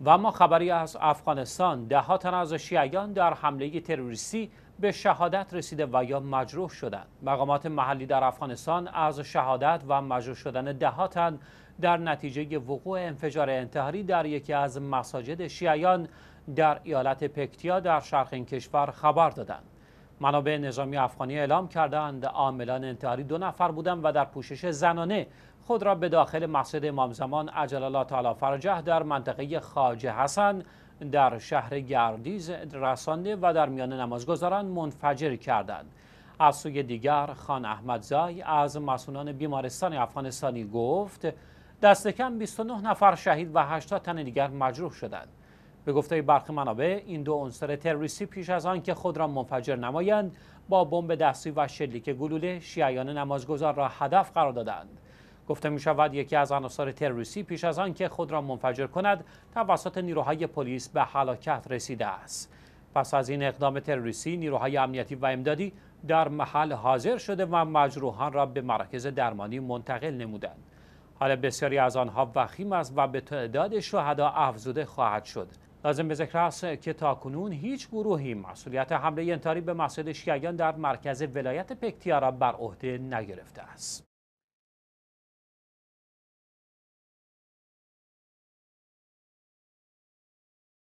و اما خبری از افغانستان دهها تن از شیعیان در حمله تروریستی به شهادت رسیده و یا مجروح شدند مقامات محلی در افغانستان از شهادت و مجروح شدن دهاتن تن در نتیجه وقوع انفجار انتحاری در یکی از مساجد شیعیان در ایالت پکتیا در شرق این کشور خبر دادند منابع نظامی افغانی اعلام کردند عاملان انتحاری دو نفر بودند و در پوشش زنانه خود را به داخل مسجد امام زمان عجل الله تعالی فرجه در منطقه خاجه حسن در شهر گردیز رسانده و در میان نمازگزاران منفجر کردند از سوی دیگر خان احمدزای از مسئولان بیمارستان افغانستانی گفت دست کم 29 نفر شهید و 80 تن دیگر مجروح شدند به گفته برخی منابع این دو عنصر تروریستی پیش از آنکه خود را منفجر نمایند با بمب دستی و شلیک گلوله شیعیان نمازگزار را هدف قرار دادند گفته می شود یکی از عناصر تروریستی پیش از آنکه خود را منفجر کند توسط نیروهای پلیس به هلاکت رسیده است پس از این اقدام تروریستی نیروهای امنیتی و امدادی در محل حاضر شده و مجروحان را به مراکز درمانی منتقل نمودند حال بسیاری از آنها وخیم است و به تعداد شهدا افزوده خواهد شد لازم به ذکر است که تاکنون هیچ گروهی مسئولیت حمله انتاری به مسجد شیعیان در مرکز ولایت پکتیارا بر عهده نگرفته است.